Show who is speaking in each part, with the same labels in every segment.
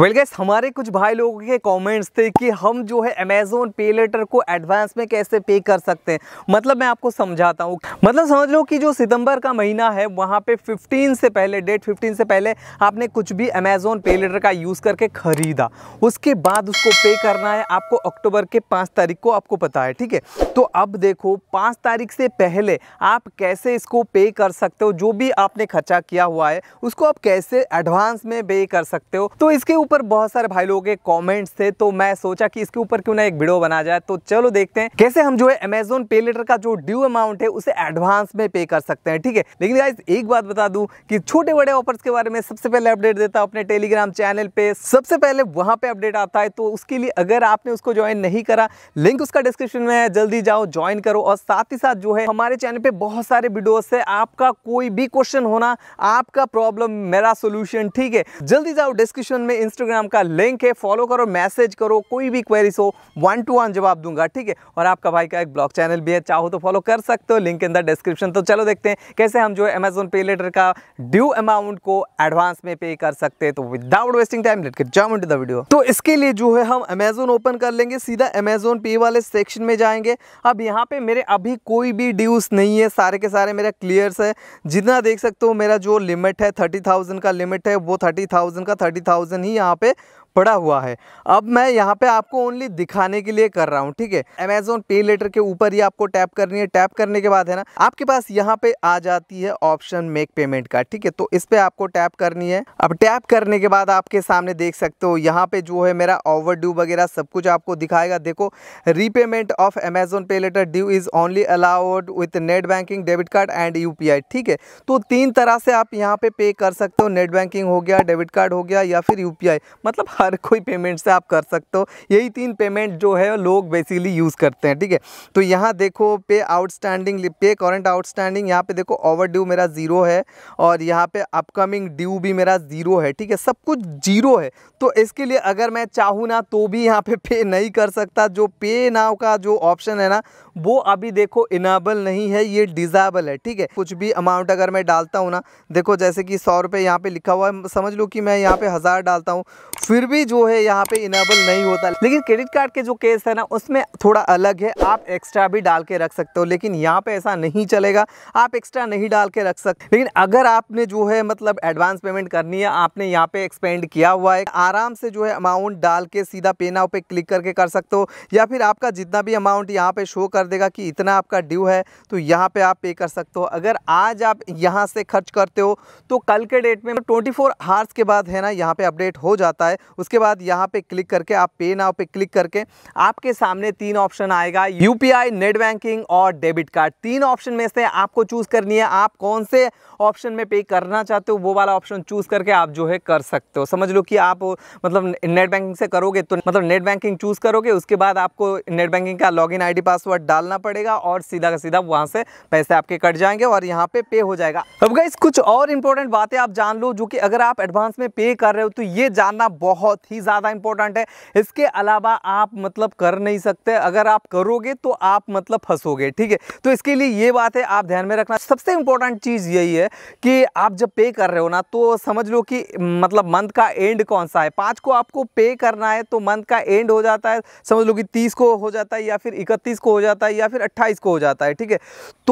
Speaker 1: well well gas हमारे कुछ भाई लोगों के कमेंट्स थे कि हम जो है अमेजोन पे लेटर को एडवांस में कैसे पे कर सकते हैं मतलब मैं आपको समझाता हूँ मतलब समझ लो कि जो सितंबर का महीना है वहाँ पे 15 से पहले डेट 15 से पहले आपने कुछ भी अमेजोन पे लेटर का यूज़ करके ख़रीदा उसके बाद उसको पे करना है आपको अक्टूबर के पाँच तारीख को आपको पता है ठीक है तो अब देखो पाँच तारीख से पहले आप कैसे इसको पे कर सकते हो जो भी आपने खर्चा किया हुआ है उसको आप कैसे एडवांस में पे कर सकते हो तो इसके ऊपर बहुत सारे भाई लोगों के कमेंट्स थे तो मैं सोचा कि इसके ऊपर क्यों ना एक वीडियो बना जाए तो चलो देखते हैं कैसे हम जो है अमेजोन पे लेटर का जो ड्यू अमाउंट है उसे एडवांस में पे कर सकते हैं ठीक है लेकिन गाइस एक बात बता दूं कि छोटे बड़े ऑफर्स के बारे में सबसे पहले अपडेट देता हूं अपने टेलीग्राम चैनल पे सबसे पहले वहां पर अपडेट आता है तो उसके लिए अगर आपने उसको ज्वाइन नहीं करा लिंक उसका डिस्क्रिप्शन में है जल्दी जाओ ज्वाइन करो और साथ ही साथ जो है हमारे चैनल पर बहुत सारे वीडियोस है आपका कोई भी क्वेश्चन होना आपका प्रॉब्लम मेरा सोल्यूशन ठीक है जल्दी जाओ डिस्क्रिप्शन में इंस्टाग्राम का लिंक है फॉलो करो मैसेज करो कोई भी क्वेरीज हो वन टू वन जवाब दूंगा ठीक है और आपका भाई का एक ब्लॉग चैनल भी है चाहो तो फॉलो कर सकते हो लिंक इन द डिस्क्रिप्शन तो चलो देखते हैं कैसे हम जो है अमेजोन पे लेटर का ड्यू अमाउंट को एडवांस में पे कर सकते हैं तो without wasting time let jump the video तो इसके लिए जो है हम अमेजोन ओपन कर लेंगे सीधा अमेजोन पे वाले सेक्शन में जाएंगे अब यहाँ पे मेरे अभी कोई भी ड्यूज नहीं है सारे के सारे मेरा क्लियर्स है जितना देख सकते हो मेरा जो लिमिट है थर्टी थाउजेंड का लिमिट है वो थर्टी थाउजेंड का थर्टी थाउजेंड ही यहाँ पे पड़ा हुआ है अब मैं यहाँ पे आपको ओनली दिखाने के लिए कर रहा हूँ ठीक है अमेजोन पे लेटर के ऊपर ही आपको टैप करनी है टैप करने के बाद है ना आपके पास यहाँ पे आ जाती है ऑप्शन मेक पेमेंट का ठीक है तो इस पे आपको टैप करनी है अब टैप करने के बाद आपके सामने देख सकते हो यहाँ पे जो है मेरा ओवर वगैरह सब कुछ आपको दिखाएगा देखो repayment of Amazon pay later due is only allowed with net banking debit card and you ठीक है तो तीन तरह से आप यहाँ पे पे कर सकते हो नेट बैंकिंग हो गया डेबिट कार्ड हो गया या फिर यू मतलब हर कोई पेमेंट से आप कर सकते हो यही तीन पेमेंट जो है लोग बेसिकली यूज़ करते हैं ठीक है तो यहाँ देखो पे आउटस्टैंडिंग पे करंट आउटस्टैंडिंग यहाँ पे देखो ओवर ड्यू मेरा ज़ीरो है और यहाँ पे अपकमिंग ड्यू भी मेरा ज़ीरो है ठीक है सब कुछ जीरो है तो इसके लिए अगर मैं चाहूँ ना तो भी यहाँ पे पे नहीं कर सकता जो पे नाव का जो ऑप्शन है ना वो अभी देखो इनाबल नहीं है ये डिजाबल है ठीक है कुछ भी अमाउंट अगर मैं डालता हूँ ना देखो जैसे कि सौ रुपये यहाँ पर लिखा हुआ है समझ लो कि मैं यहाँ पर हज़ार डालता हूँ फिर भी जो है यहाँ पे इनेबल नहीं होता लेकिन क्रेडिट कार्ड के जो केस है ना उसमें थोड़ा अलग है आप एक्स्ट्रा भी डाल के रख सकते हो लेकिन यहाँ पे ऐसा नहीं चलेगा आप एक्स्ट्रा नहीं डाल के रख सकते लेकिन अगर आपने जो है मतलब एडवांस पेमेंट करनी है आपने यहाँ पे एक्सपेंड किया हुआ है आराम से जो है अमाउंट डाल के सीधा पे नाव पे क्लिक करके कर सकते हो या फिर आपका जितना भी अमाउंट यहाँ पे शो कर देगा कि इतना आपका ड्यू है तो यहाँ पे आप पे कर सकते हो अगर आज आप यहाँ से खर्च करते हो तो कल के डेट में ट्वेंटी फोर आवर्स के बाद है ना यहाँ पे अपडेट हो जाता है उसके बाद यहाँ पे क्लिक करके आप पे नाव पे क्लिक करके आपके सामने तीन ऑप्शन आएगा यूपीआई नेट बैंकिंग और डेबिट कार्ड तीन ऑप्शन में से आपको चूज़ करनी है आप कौन से ऑप्शन में पे करना चाहते हो वो वाला ऑप्शन चूज़ करके आप जो है कर सकते हो समझ लो कि आप मतलब नेट बैंकिंग से करोगे तो मतलब नेट बैंकिंग चूज़ करोगे उसके बाद आपको नेट बैंकिंग का लॉग इन पासवर्ड डालना पड़ेगा और सीधा का सीधा वहां से पैसे आपके कट जाएंगे और यहाँ पे पे हो जाएगा अब गई कुछ और इंपॉर्टेंट बातें आप जान लो जो कि अगर आप एडवांस में पे कर रहे हो तो ये जानना बहुत बहुत ही ज़्यादा इंपॉर्टेंट है इसके अलावा आप मतलब कर नहीं सकते अगर आप करोगे तो आप मतलब फंसोगे ठीक है तो इसके लिए ये बात है आप ध्यान में रखना सबसे इंपॉर्टेंट चीज़ यही है कि आप जब पे कर रहे हो ना तो समझ लो कि मतलब मंथ का एंड कौन सा है पाँच को आपको पे करना है तो मंथ का एंड हो जाता है समझ लो कि तीस को हो जाता है या फिर इकतीस को हो जाता है या फिर अट्ठाईस को हो जाता है ठीक है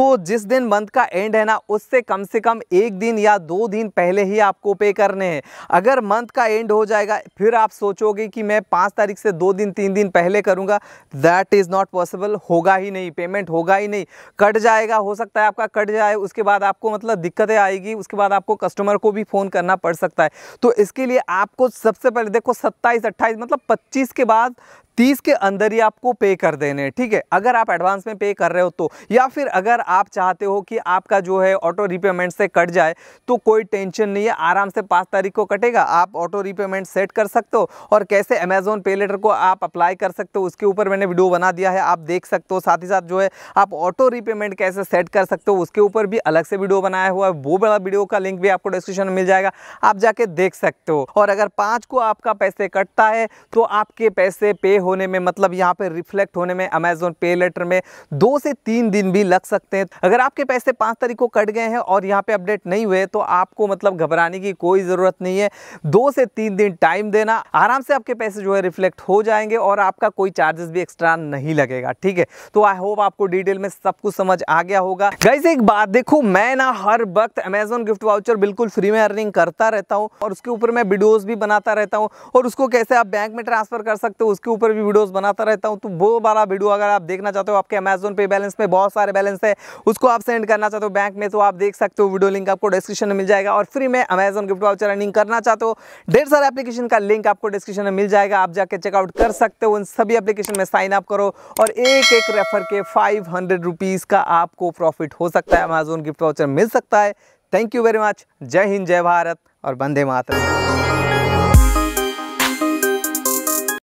Speaker 1: तो जिस दिन मंथ का एंड है ना उससे कम से कम एक दिन या दो दिन पहले ही आपको पे करने हैं अगर मंथ का एंड हो जाएगा फिर आप सोचोगे कि मैं पाँच तारीख से दो दिन तीन दिन पहले करूँगा दैट इज़ नॉट पॉसिबल होगा ही नहीं पेमेंट होगा ही नहीं कट जाएगा हो सकता है आपका कट जाए उसके बाद आपको मतलब दिक्कतें आएगी उसके बाद आपको कस्टमर को भी फ़ोन करना पड़ सकता है तो इसके लिए आपको सबसे पहले देखो सत्ताईस अट्ठाईस मतलब पच्चीस के बाद तीस के अंदर ही आपको पे कर देने ठीक है अगर आप एडवांस में पे कर रहे हो तो या फिर अगर आप चाहते हो कि आपका जो है ऑटो रीपेमेंट से कट जाए तो कोई टेंशन नहीं है आराम से पाँच तारीख को कटेगा आप ऑटो रीपेमेंट सेट कर सकते हो और कैसे अमेजोन पे लेटर को आप अप्लाई कर सकते हो उसके ऊपर मैंने वीडियो बना दिया है आप देख सकते हो साथ ही साथ जो है आप ऑटो रीपेमेंट कैसे सेट कर सकते हो उसके ऊपर भी अलग से वीडियो बनाया हुआ है वो बड़ा वीडियो का लिंक भी आपको डिस्क्रिप्शन में मिल जाएगा आप जाके देख सकते हो और अगर पाँच को आपका पैसे कटता है तो आपके पैसे पे होने में मतलब यहाँ पर रिफ्लेक्ट होने में अमेजोन पे लेटर में दो से तीन दिन भी लग सकते हैं अगर आपके पैसे पाँच तारीख को कट गए हैं और यहाँ पर अपडेट नहीं हुए तो आपको मतलब घबराने की कोई ज़रूरत नहीं है दो से तीन दिन टाइम दे देना आराम से आपके पैसे जो है रिफ्लेक्ट हो जाएंगे और आपका कोई चार्जेस भी एक्स्ट्रा नहीं लगेगा ठीक है तो आई होप आपको डिटेल में सब कुछ समझ आ गया होगा गाइज एक बात देखो मैं ना हर वक्त अमेजोन गिफ्ट वाउचर बिल्कुल फ्री में अर्निंग करता रहता हूँ और उसके ऊपर मैं वीडियोज भी बनाता रहता हूँ और उसको कैसे आप बैंक में ट्रांसफर कर सकते हो उसके ऊपर भी वीडियोज बनाता रहता हूँ तो वो वाला वीडियो अगर आप देखना चाहते हो आपके अमेजोन पे बैलेंस में बहुत सारे बैलेंस है उसको आप सेंड करना चाहते हो बैंक में तो आप देख सकते हो वीडियो लिंक आपको डिस्क्रिप्शन में मिल जाएगा और फ्री में अमेजोन गिफ्ट वाउचर अर्निंग करना चाहते हो ढेर सारे एप्लीकेशन का लिंक आपको डिस्क्रिप्शन में मिल जाएगा आप जाके चेकआउट कर सकते हो उन सभी एप्लीकेशन में साइन अप करो और एक एक रेफर के फाइव हंड्रेड रुपीज़ का आपको प्रॉफिट हो सकता है अमेजोन गिफ्ट वाउचर मिल सकता है थैंक यू वेरी मच जय हिंद जय भारत और वंदे मातरम